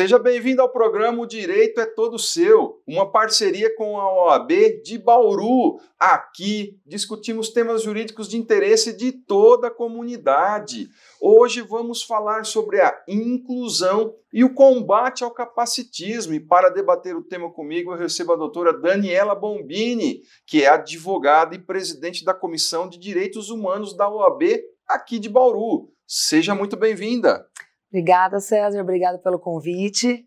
Seja bem-vindo ao programa O Direito é Todo Seu, uma parceria com a OAB de Bauru. Aqui discutimos temas jurídicos de interesse de toda a comunidade. Hoje vamos falar sobre a inclusão e o combate ao capacitismo. E para debater o tema comigo, eu recebo a doutora Daniela Bombini, que é advogada e presidente da Comissão de Direitos Humanos da OAB aqui de Bauru. Seja muito bem-vinda. Obrigada, César. Obrigada pelo convite.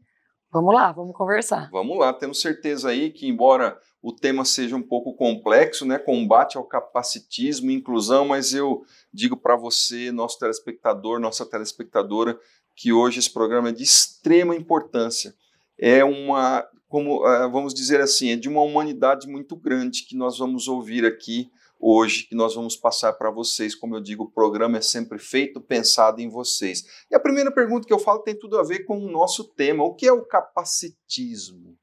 Vamos lá, vamos conversar. Vamos lá, temos certeza aí que, embora o tema seja um pouco complexo, né? Combate ao capacitismo, inclusão, mas eu digo para você, nosso telespectador, nossa telespectadora, que hoje esse programa é de extrema importância. É uma, como eh, vamos dizer assim, é de uma humanidade muito grande que nós vamos ouvir aqui hoje que nós vamos passar para vocês. Como eu digo, o programa é sempre feito pensado em vocês. E a primeira pergunta que eu falo tem tudo a ver com o nosso tema. O que é o capacitismo?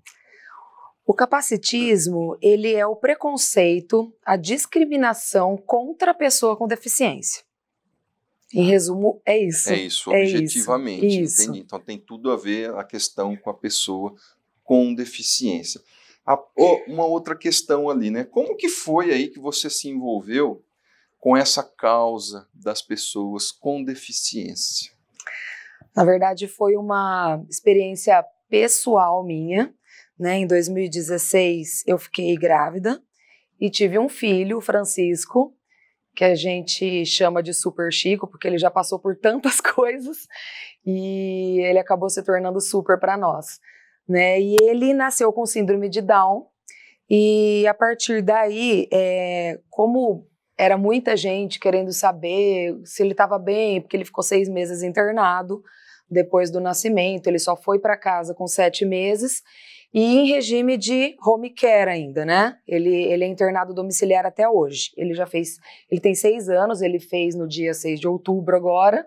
O capacitismo, ele é o preconceito, a discriminação contra a pessoa com deficiência. Em resumo, é isso. É isso, é objetivamente. Isso. Entendi. Então tem tudo a ver a questão com a pessoa com deficiência a, uma outra questão ali, né? Como que foi aí que você se envolveu com essa causa das pessoas com deficiência? Na verdade, foi uma experiência pessoal minha, né? Em 2016 eu fiquei grávida e tive um filho, Francisco, que a gente chama de Super Chico, porque ele já passou por tantas coisas e ele acabou se tornando super para nós né? E ele nasceu com síndrome de Down. E a partir daí, é, como era muita gente querendo saber se ele estava bem, porque ele ficou seis meses internado depois do nascimento, ele só foi para casa com sete meses e em regime de home care ainda, né? Ele, ele é internado domiciliar até hoje. Ele já fez, ele tem seis anos, ele fez no dia 6 de outubro agora.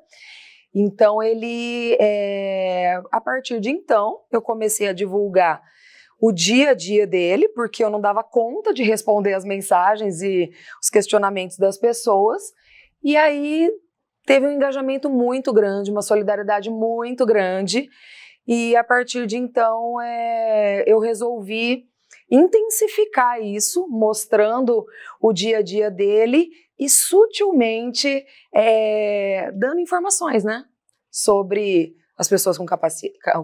Então ele, é... a partir de então, eu comecei a divulgar o dia a dia dele, porque eu não dava conta de responder as mensagens e os questionamentos das pessoas. E aí teve um engajamento muito grande, uma solidariedade muito grande. E a partir de então, é... eu resolvi intensificar isso, mostrando o dia a dia dele e sutilmente é, dando informações, né? Sobre as pessoas com,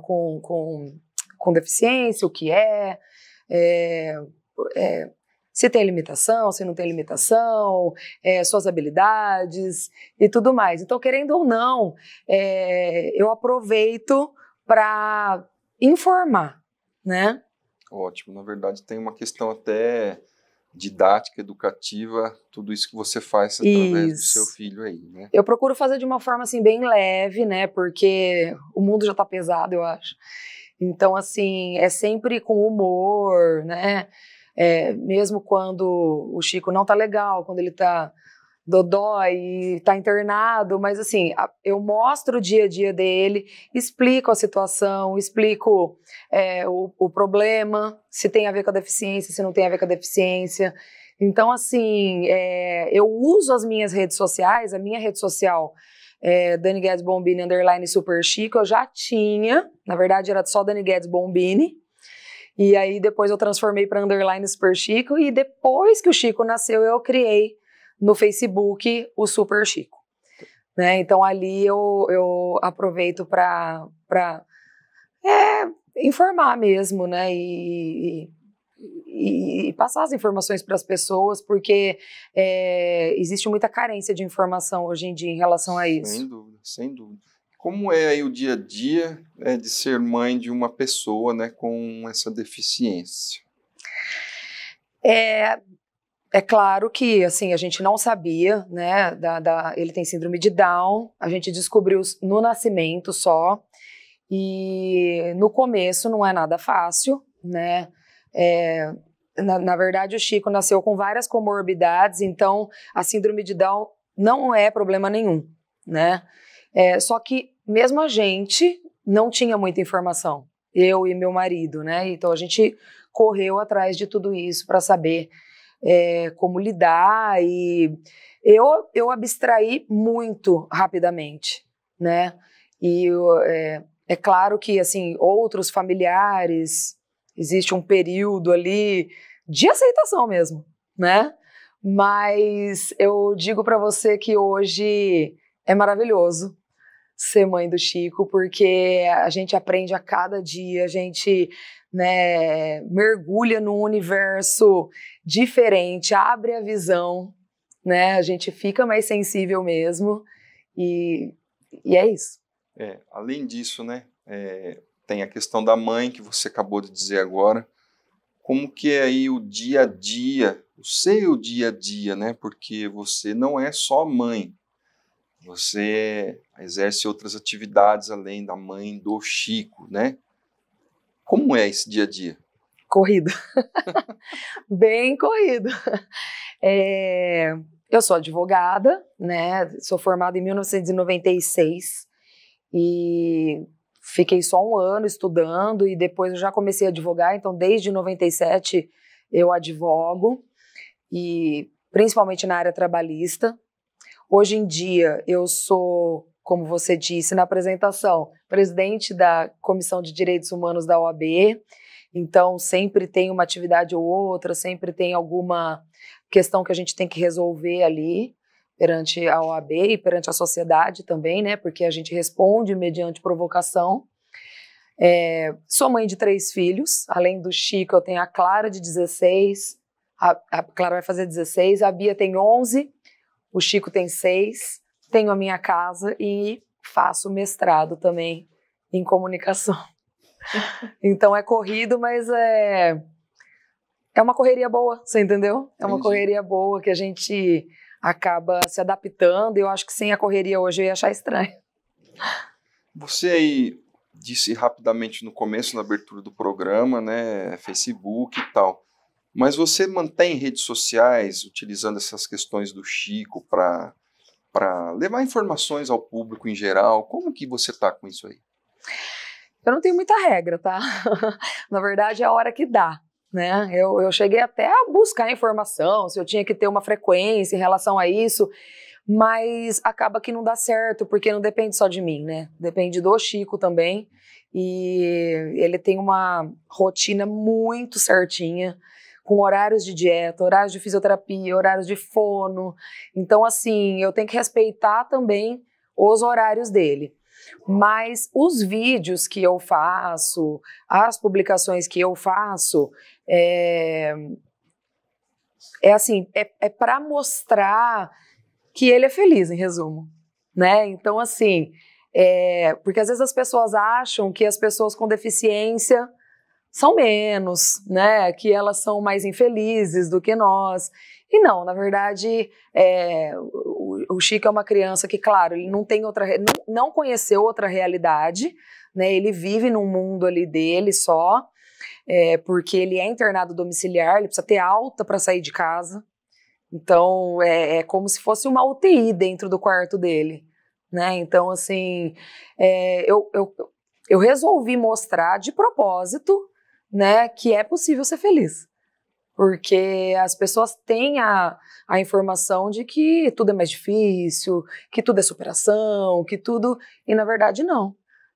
com, com, com deficiência, o que é, é, é, se tem limitação, se não tem limitação, suas habilidades e tudo mais. Então, querendo ou não, eu aproveito para informar, né? Ótimo. Na verdade, tem uma questão até didática, educativa, tudo isso que você faz através isso. É do seu filho aí, né? Eu procuro fazer de uma forma assim bem leve, né? Porque o mundo já tá pesado, eu acho. Então assim, é sempre com humor, né? É, mesmo quando o Chico não tá legal, quando ele tá dodói, tá internado, mas assim, eu mostro o dia a dia dele, explico a situação, explico é, o, o, problema, se tem a ver com a deficiência, se não tem a ver com a deficiência. Então, assim, é, eu uso as minhas redes sociais, a minha rede social é, Dani Guedes Bombini underline super chico, eu já tinha, na verdade era só Dani Guedes Bombini, e aí depois eu transformei para underline super chico e depois que o Chico nasceu eu criei no Facebook o Super Chico. Né? Então ali eu, eu aproveito para é, informar mesmo, né? E, e, e passar as informações para as pessoas, porque é, existe muita carência de informação hoje em dia em relação a isso. Sem dúvida, sem dúvida. Como é aí o dia a dia né, de ser mãe de uma pessoa né, com essa deficiência? É, é claro que, assim, a gente não sabia, né? Da, da, ele tem síndrome de Down, a gente descobriu no nascimento só. E no começo não é nada fácil, né? É, na, na verdade, o Chico nasceu com várias comorbidades, então a síndrome de Down não é problema nenhum, né? É, só que mesmo a gente não tinha muita informação, eu e meu marido, né? Então a gente correu atrás de tudo isso para saber é, como lidar e eu, eu abstraí muito rapidamente, né? E eu, é, é claro que, assim, outros familiares, existe um período ali de aceitação mesmo, né? Mas eu digo para você que hoje é maravilhoso ser mãe do Chico, porque a gente aprende a cada dia, a gente né, mergulha num universo diferente, abre a visão, né? A gente fica mais sensível mesmo e, e é isso. É, além disso, né, é, tem a questão da mãe que você acabou de dizer agora. Como que é aí o dia a dia, o seu dia a dia, né? Porque você não é só mãe, você exerce outras atividades além da mãe do Chico, né? Como é esse dia a dia? Corrido. Bem corrido. É, eu sou advogada, né? Sou formada em 1996 e fiquei só um ano estudando e depois eu já comecei a advogar, então desde 97 eu advogo e principalmente na área trabalhista. Hoje em dia eu sou como você disse na apresentação, presidente da Comissão de Direitos Humanos da OAB. Então, sempre tem uma atividade ou outra, sempre tem alguma questão que a gente tem que resolver ali perante a OAB e perante a sociedade também, né? Porque a gente responde mediante provocação. É, sou mãe de três filhos, além do Chico, eu tenho a Clara de 16, a, a Clara vai fazer 16, a Bia tem 11, o Chico tem 6 tenho a minha casa e faço mestrado também em comunicação. então é corrido, mas é é uma correria boa, você entendeu? É uma Entendi. correria boa que a gente acaba se adaptando. E eu acho que sem a correria hoje eu ia achar estranho. Você aí disse rapidamente no começo, na abertura do programa, né, Facebook e tal. Mas você mantém redes sociais utilizando essas questões do Chico para para levar informações ao público em geral? Como que você está com isso aí? Eu não tenho muita regra, tá? Na verdade, é a hora que dá. Né? Eu, eu cheguei até a buscar informação, se eu tinha que ter uma frequência em relação a isso, mas acaba que não dá certo, porque não depende só de mim, né? Depende do Chico também. E ele tem uma rotina muito certinha com horários de dieta, horários de fisioterapia, horários de fono. Então, assim, eu tenho que respeitar também os horários dele. Mas os vídeos que eu faço, as publicações que eu faço, é, é assim, é, é para mostrar que ele é feliz, em resumo, né? Então, assim, é, porque às vezes as pessoas acham que as pessoas com deficiência são menos, né? Que elas são mais infelizes do que nós. E não, na verdade, é, o, o Chico é uma criança que, claro, ele não tem outra, não, não conheceu outra realidade, né? Ele vive num mundo ali dele só, é, porque ele é internado domiciliar, ele precisa ter alta para sair de casa. Então é, é, como se fosse uma UTI dentro do quarto dele, né? Então assim, é, eu, eu eu resolvi mostrar de propósito né, que é possível ser feliz. Porque as pessoas têm a, a informação de que tudo é mais difícil, que tudo é superação, que tudo. E na verdade, não.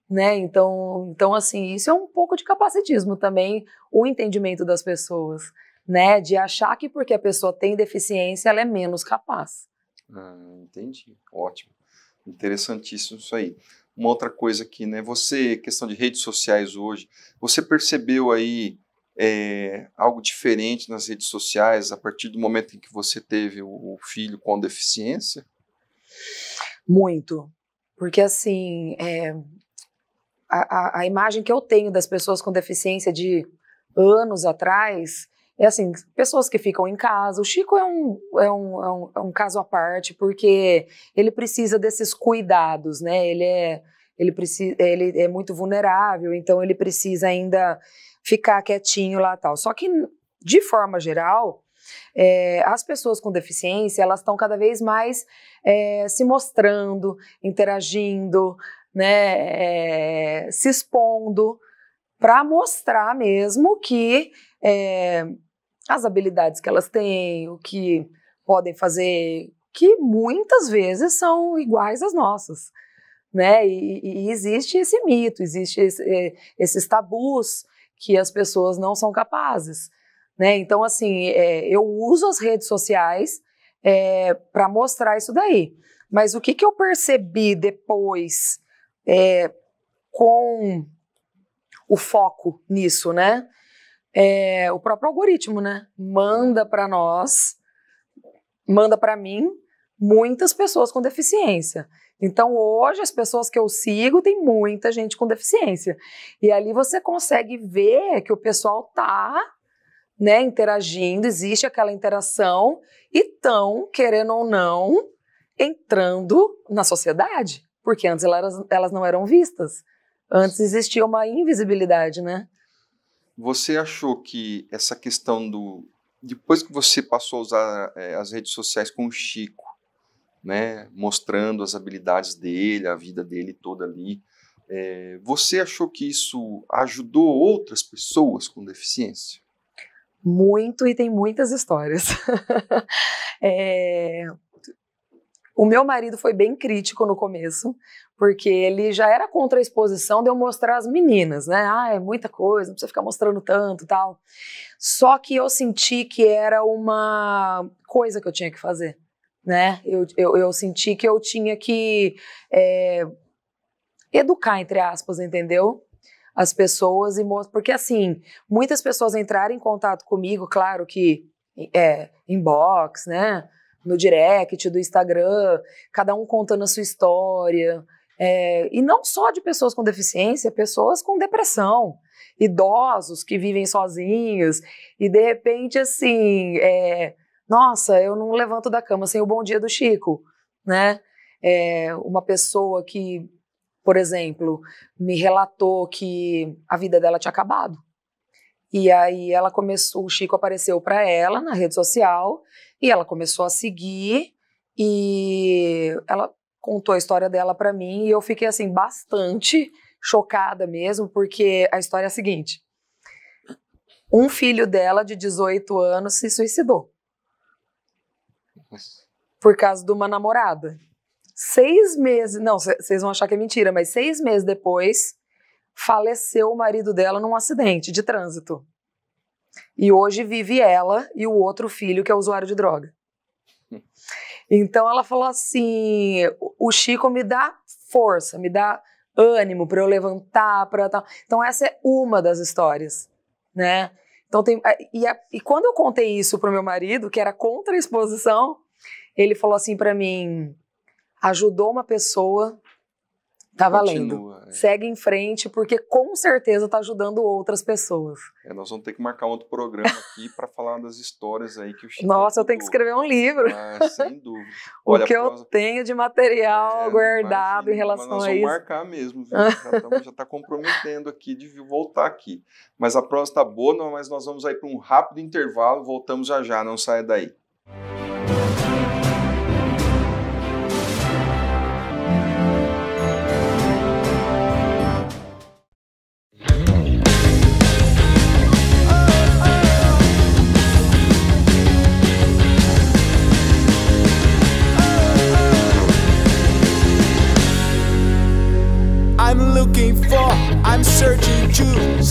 Né? Então, então, assim, isso é um pouco de capacitismo também, o entendimento das pessoas, né? De achar que porque a pessoa tem deficiência, ela é menos capaz. Ah, entendi. Ótimo. Interessantíssimo isso aí uma outra coisa aqui, né? Você, questão de redes sociais hoje, você percebeu aí é, algo diferente nas redes sociais a partir do momento em que você teve o, filho com deficiência? Muito, porque assim é, a, a, a imagem que eu tenho das pessoas com deficiência de anos atrás é assim, pessoas que ficam em casa. O Chico é um, é um, é um, é um caso à parte, porque ele precisa desses cuidados, né? Ele é, ele precisa, ele é muito vulnerável, então ele precisa ainda ficar quietinho lá tal. Só que, de forma geral, é, as pessoas com deficiência elas estão cada vez mais é, se mostrando, interagindo, né, é, se expondo para mostrar mesmo que é, as habilidades que elas têm, o que podem fazer, que muitas vezes são iguais às nossas. Né? E, e existe esse mito, existe esse, é, esses tabus que as pessoas não são capazes. Né? Então, assim, é, eu uso as redes sociais é, para mostrar isso daí. Mas o que, que eu percebi depois é, com o foco nisso, né? é, o próprio algoritmo, né? Manda para nós, manda para mim muitas pessoas com deficiência. Então, hoje, as pessoas que eu sigo, tem muita gente com deficiência. E ali você consegue ver que o pessoal tá né, interagindo, existe aquela interação e tão, querendo ou não, entrando na sociedade, porque antes elas, elas não eram vistas. Antes existia uma invisibilidade, né? Você achou que essa questão do. Depois que você passou a usar é, as redes sociais com o Chico, né, mostrando as habilidades dele, a vida dele toda ali, é, você achou que isso ajudou outras pessoas com deficiência? Muito, e tem muitas histórias. é, O meu marido foi bem crítico no começo, porque ele já era contra a exposição de eu mostrar as meninas, né? Ah, é muita coisa, não precisa ficar mostrando tanto tal. Só que eu senti que era uma coisa que eu tinha que fazer, né? Eu, eu, eu senti que eu tinha que é, educar, entre aspas, entendeu? As pessoas e porque assim, muitas pessoas entraram em contato comigo, claro que é, inbox, né? no direct do Instagram, cada um contando a sua história. É, e não só de pessoas com deficiência, pessoas com depressão, idosos que vivem sozinhos e de repente assim, é, nossa, eu não levanto da cama sem o bom dia do Chico, né? É, uma pessoa que, por exemplo, me relatou que a vida dela tinha acabado e aí ela começou, o Chico apareceu para ela na rede social e ela começou a seguir e ela contou a história dela para mim e eu fiquei assim bastante chocada mesmo, porque a história é a seguinte. Um filho dela de 18 anos se suicidou. Por causa de uma namorada. Seis meses, não, vocês vão achar que é mentira, mas seis meses depois, faleceu o marido dela num acidente de trânsito. E hoje vive ela e o outro filho que é usuário de droga. Então ela falou assim: o Chico me dá força, me dá ânimo para eu levantar, para tal. Então essa é uma das histórias, né? Então tem e, a, e quando eu contei isso pro meu marido, que era contra a exposição, ele falou assim para mim: ajudou uma pessoa Tá valendo. Continua, é. Segue em frente, porque com certeza tá ajudando outras pessoas. É, nós vamos ter que marcar um outro programa aqui para falar das histórias aí que o Chico. Nossa, eu tenho que escrever um livro. Ah, é, sem dúvida. Olha, o que causa... eu tenho de material é, guardado imagina, em relação mas nós vamos a isso. marcar mesmo, viu? Já, está tá comprometendo aqui de voltar aqui. Mas a prosa tá boa, mas nós vamos aí para um rápido intervalo. Voltamos já já, não saia daí.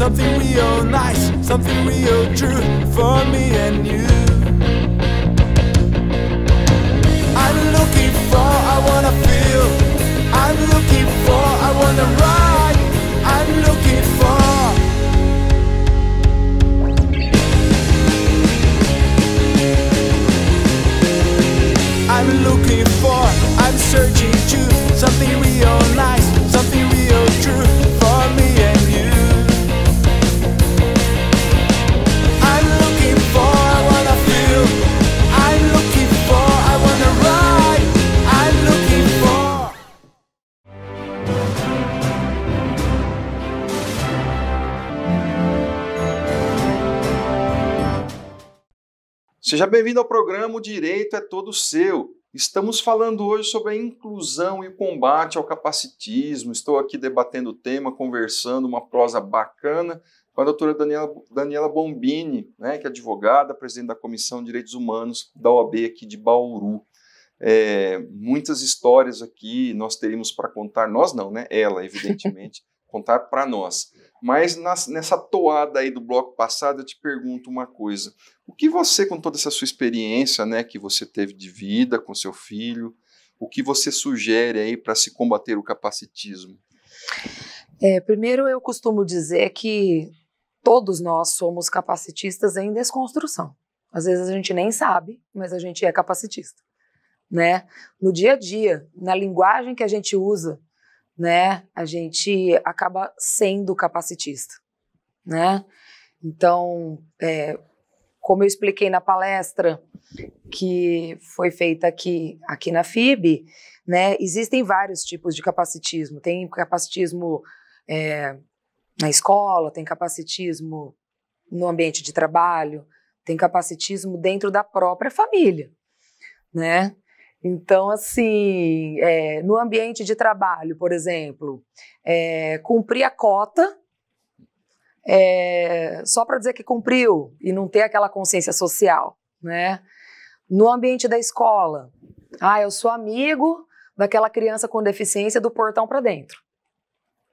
Something real nice, something real true for me and you. Seja bem-vindo ao programa O Direito é Todo Seu. Estamos falando hoje sobre a inclusão e o combate ao capacitismo. Estou aqui debatendo o tema, conversando, uma prosa bacana com a doutora Daniela, Daniela Bombini, né, que é advogada, presidente da Comissão de Direitos Humanos da OAB aqui de Bauru. É, muitas histórias aqui nós teríamos para contar, nós não, né? Ela, evidentemente, contar para nós. Mas nas, nessa toada aí do bloco passado, eu te pergunto uma coisa. O que você, com toda essa sua experiência né, que você teve de vida com seu filho, o que você sugere aí para se combater o capacitismo? É, primeiro, eu costumo dizer que todos nós somos capacitistas em desconstrução. Às vezes a gente nem sabe, mas a gente é capacitista, né? No dia a dia, na linguagem que a gente usa, né? A gente acaba sendo capacitista, né? Então, é, como eu expliquei na palestra que foi feita aqui, aqui na FIB, né, existem vários tipos de capacitismo. Tem capacitismo é, na escola, tem capacitismo no ambiente de trabalho, tem capacitismo dentro da própria família, né? Então, assim, é, no ambiente de trabalho, por exemplo, é, cumprir a cota é, só para dizer que cumpriu e não ter aquela consciência social, né? No ambiente da escola, ah, eu sou amigo daquela criança com deficiência do portão para dentro,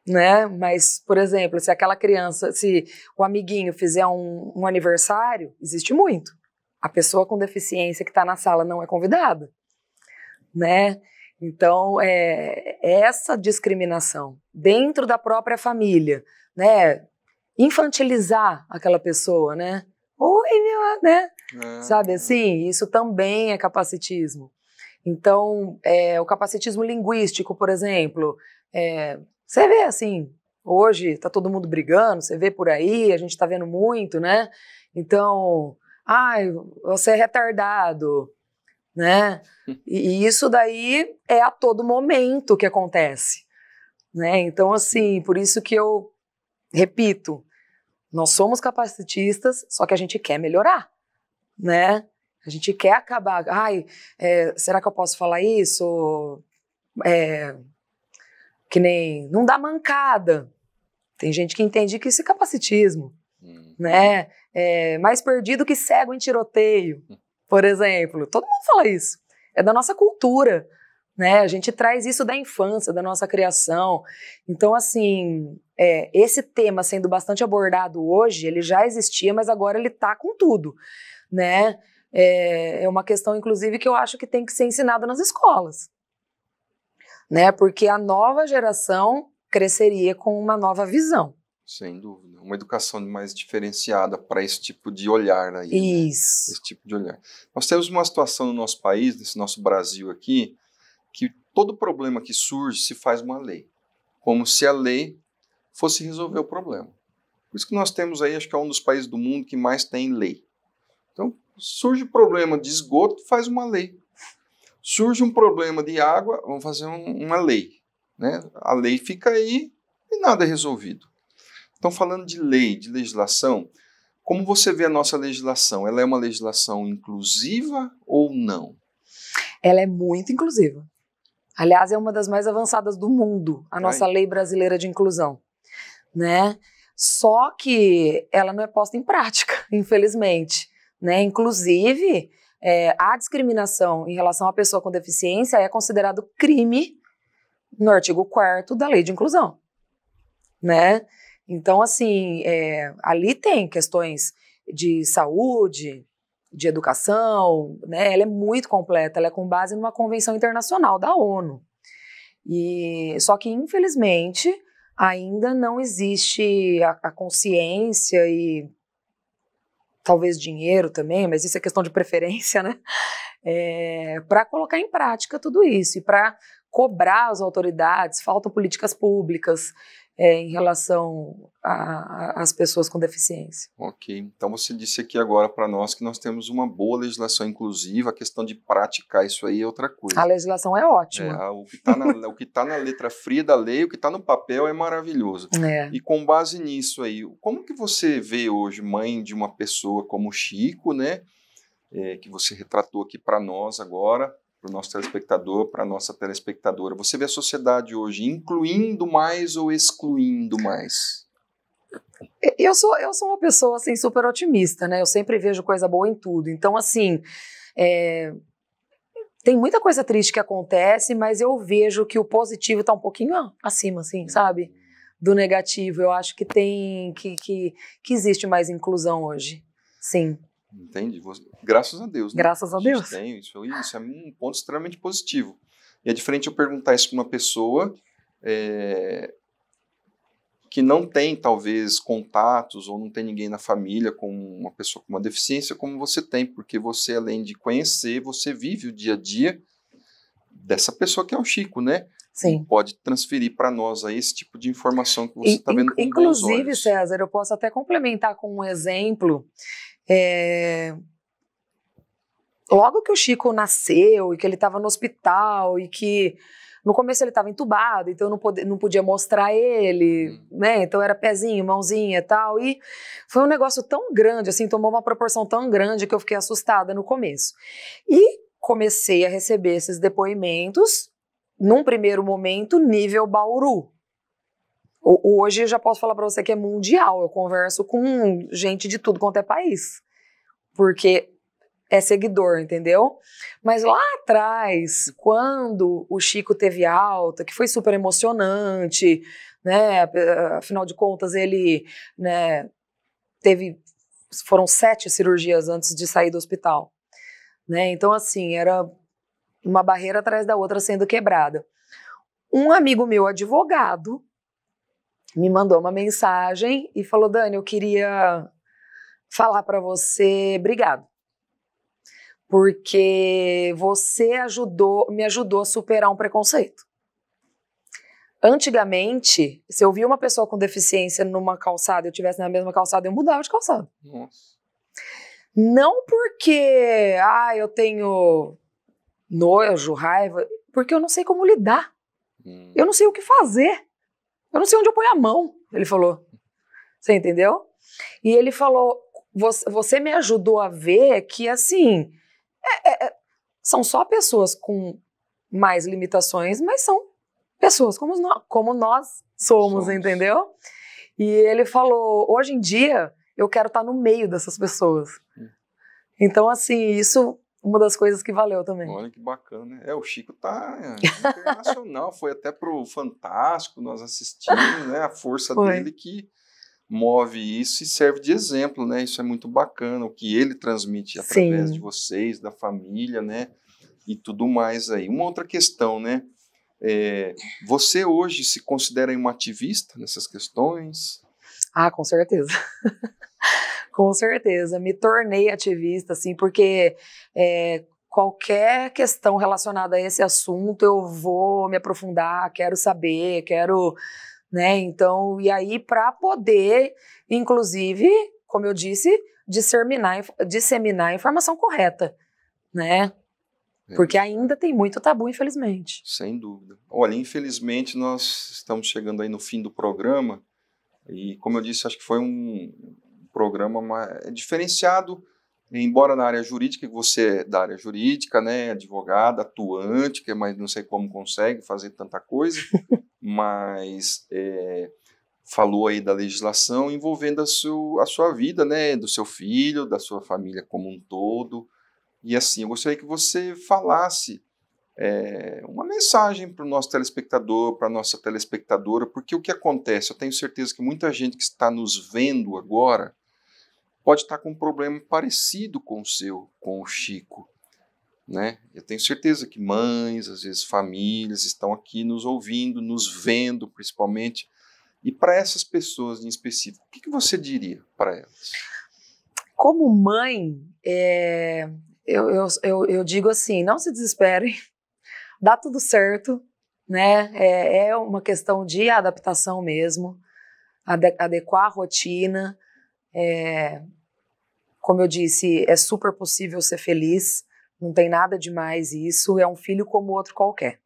né? Mas, por exemplo, se aquela criança, se o amiguinho fizer um, um aniversário, existe muito. A pessoa com deficiência que está na sala não é convidada né? Então, é, é, essa discriminação dentro da própria família, né? Infantilizar aquela pessoa, né? Oi, meu, né? É. Sabe assim? Isso também é capacitismo. Então, é, o capacitismo linguístico, por exemplo, é, você vê assim, hoje tá todo mundo brigando, você vê por aí, a gente tá vendo muito, né? Então, ai, você é retardado, né? E isso daí é a todo momento que acontece, né? Então, assim, por isso que eu repito, nós somos capacitistas, só que a gente quer melhorar, né? A gente quer acabar. Ai, é, será que eu posso falar isso? É, que nem não dá mancada. Tem gente que entende que isso é capacitismo, hum. né? É mais perdido que cego em tiroteio. por exemplo. Todo mundo fala isso. É da nossa cultura, né? A gente traz isso da infância, da nossa criação. Então, assim, é, esse tema sendo bastante abordado hoje, ele já existia, mas agora ele tá com tudo, né? É, é uma questão, inclusive, que eu acho que tem que ser ensinada nas escolas, né? Porque a nova geração cresceria com uma nova visão. Sem dúvida. Uma educação mais diferenciada para esse tipo de olhar aí. Né? Isso. Né? Esse tipo de olhar. Nós temos uma situação no nosso país, nesse nosso Brasil aqui, que todo problema que surge se faz uma lei. Como se a lei fosse resolver o problema. Por isso que nós temos aí, acho que é um dos países do mundo que mais tem lei. Então, surge o problema de esgoto, faz uma lei. Surge um problema de água, vamos fazer um, uma lei. Né? A lei fica aí e nada é resolvido. Então, falando de lei, de legislação, como você vê a nossa legislação? Ela é uma legislação inclusiva ou não? Ela é muito inclusiva. Aliás, é uma das mais avançadas do mundo, a Ai. nossa lei brasileira de inclusão, né? Só que ela não é posta em prática, infelizmente, né? Inclusive, é, a discriminação em relação à pessoa com deficiência é considerado crime no artigo 4 da lei de inclusão, né? Então, assim, é, ali tem questões de saúde, de educação, né? Ela é muito completa, ela é com base numa convenção internacional da ONU. E só que infelizmente ainda não existe a, a consciência e talvez dinheiro também, mas isso é questão de preferência, né? É, para colocar em prática tudo isso e para cobrar as autoridades, faltam políticas públicas é, em relação às pessoas com deficiência. Ok, então você disse aqui agora para nós que nós temos uma boa legislação inclusiva, a questão de praticar isso aí é outra coisa. A legislação é ótima. É, o que está na, tá na, letra fria da lei, o que está no papel é maravilhoso. É. E com base nisso aí, como que você vê hoje, mãe de uma pessoa como o Chico, né, é, que você retratou aqui para nós agora, para o nosso telespectador, para a nossa telespectadora. Você vê a sociedade hoje incluindo mais ou excluindo mais? Eu sou, eu sou uma pessoa assim, super otimista, né? Eu sempre vejo coisa boa em tudo. Então, assim, é... tem muita coisa triste que acontece, mas eu vejo que o positivo está um pouquinho acima, assim, uhum. sabe? Do negativo. Eu acho que tem que, que, que existe mais inclusão hoje. Sim. Entende? graças a Deus. Né? Graças a, a Deus. Tem isso, isso é um ponto extremamente positivo. E é diferente eu perguntar isso para uma pessoa é, que não tem, talvez, contatos ou não tem ninguém na família com uma pessoa com uma deficiência como você tem, porque você, além de conhecer, você vive o dia a dia dessa pessoa que é o Chico, né? Sim. Pode transferir para nós aí esse tipo de informação que você está vendo com Inclusive, César, eu posso até complementar com um exemplo é... Logo que o Chico nasceu e que ele estava no hospital e que no começo ele estava entubado, então eu não, podia, não podia mostrar ele, hum. né? Então era pezinho, mãozinha e tal. E foi um negócio tão grande, assim, tomou uma proporção tão grande que eu fiquei assustada no começo. E comecei a receber esses depoimentos, num primeiro momento, nível Bauru. Hoje eu já posso falar para você que é mundial. Eu converso com gente de tudo quanto é país. Porque é seguidor, entendeu? Mas lá atrás, quando o Chico teve alta, que foi super emocionante, né? Afinal de contas, ele, né, teve foram sete cirurgias antes de sair do hospital, né? Então assim, era uma barreira atrás da outra sendo quebrada. Um amigo meu advogado me mandou uma mensagem e falou: Dani, eu queria falar para você, obrigado. Porque você ajudou, me ajudou a superar um preconceito. Antigamente, se eu via uma pessoa com deficiência numa calçada, eu tivesse na mesma calçada, eu mudava de calçada. Nossa. Não porque, ah, eu tenho nojo, raiva, porque eu não sei como lidar. Hum. Eu não sei o que fazer. Eu não sei onde eu ponho a mão, ele falou. Você entendeu? E ele falou: você, me ajudou a ver que, assim, é, é, é, são só pessoas com mais limitações, mas são pessoas como nós, como nós somos, somos, entendeu? E ele falou: hoje em dia eu quero estar no meio dessas pessoas. Hum. Então, assim, isso uma das coisas que valeu também. Olha que bacana, né? É, o Chico tá é, internacional, foi até pro Fantástico, nós assistimos, né? A força foi. dele que move isso e serve de exemplo, né? Isso é muito bacana, o que ele transmite através Sim. de vocês, da família, né? E tudo mais aí. Uma outra questão, né? É, você hoje se considera uma ativista nessas questões? Ah, com certeza. Com certeza, me tornei ativista, assim, porque é, qualquer questão relacionada a esse assunto eu vou me aprofundar, quero saber, quero, né? Então, e aí para poder, inclusive, como eu disse, disseminar, disseminar a informação correta, né? É porque ainda tem muito tabu, infelizmente. Sem dúvida. Olha, infelizmente nós estamos chegando aí no fim do programa e, como eu disse, acho que foi um, programa é diferenciado, embora na área jurídica, que você é da área jurídica, né, advogada, atuante, que é mas não sei como consegue fazer tanta coisa, mas é, falou aí da legislação envolvendo a, seu, a sua vida, né, do seu filho, da sua família como um todo. E assim, eu gostaria que você falasse é, uma mensagem para o nosso telespectador, para a nossa telespectadora, porque o que acontece? Eu tenho certeza que muita gente que está nos vendo agora pode estar com um problema parecido com o seu, com o Chico. Né? Eu tenho certeza que mães, às vezes famílias, estão aqui nos ouvindo, nos vendo principalmente. E para essas pessoas em específico, o que, que você diria para elas? Como mãe, é, eu, eu, eu, eu, digo assim: não se desesperem, dá tudo certo, né? É, é uma questão de adaptação mesmo, adequar a rotina. É, como eu disse, é super possível ser feliz, não tem nada demais isso, é um filho como outro qualquer.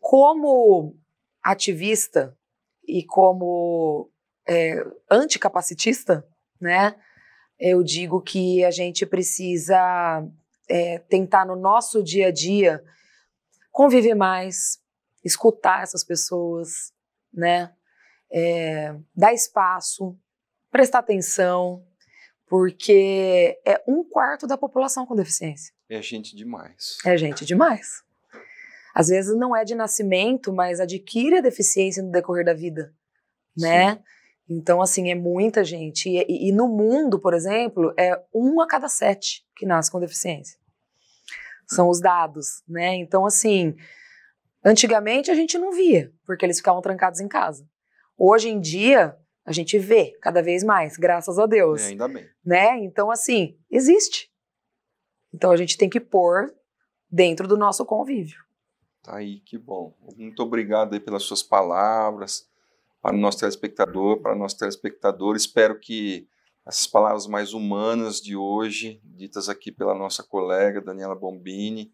Como ativista e como é, anticapacitista, né, eu digo que a gente precisa é, tentar no nosso dia a dia conviver mais, escutar essas pessoas, né, é, dar espaço, prestar atenção, porque é um quarto da população com deficiência. É gente demais. É gente demais. Às vezes não é de nascimento, mas adquire a deficiência no decorrer da vida, né? Sim. Então, assim, é muita gente. E, e, e, no mundo, por exemplo, é um a cada sete que nasce com deficiência. São os dados, né? Então, assim, antigamente a gente não via, porque eles ficavam trancados em casa. Hoje em dia, a gente vê cada vez mais, graças a Deus. É, ainda bem. Né? Então, assim, existe. Então a gente tem que pôr dentro do nosso convívio. Tá aí, que bom. Muito obrigado aí pelas suas palavras para o nosso telespectador, para o nosso telespectador. Espero que essas palavras mais humanas de hoje, ditas aqui pela nossa colega Daniela Bombini,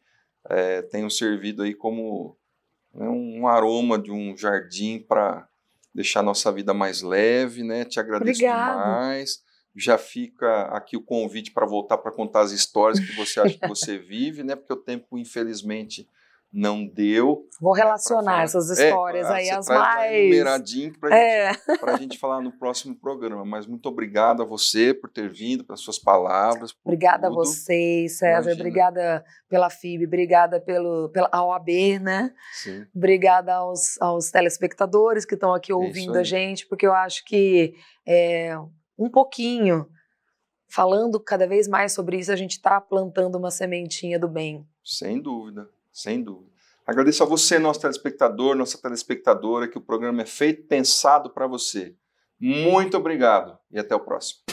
é, tenham servido aí como né, um aroma de um jardim para deixar nossa vida mais leve, né? Te agradeço Obrigado. demais. Já fica aqui o convite para voltar para contar as histórias que você acha que você vive, né? Porque o tempo, infelizmente, não deu. Vou relacionar essas é, histórias é, aí, as mais. Numeradinho para é. a gente falar no próximo programa. Mas muito obrigado a você por ter vindo, pelas suas palavras. Obrigada tudo. a vocês, César. Imagina. Obrigada pela FIB, obrigada pelo, pela OAB, né? Sim. Obrigada aos, aos telespectadores que estão aqui é ouvindo a gente, porque eu acho que é, um pouquinho. Falando cada vez mais sobre isso, a gente está plantando uma sementinha do bem. Sem dúvida sem dúvida. Agradeço a você, nosso telespectador, nossa telespectadora, que o programa é feito, pensado para você. Muito obrigado e até o próximo.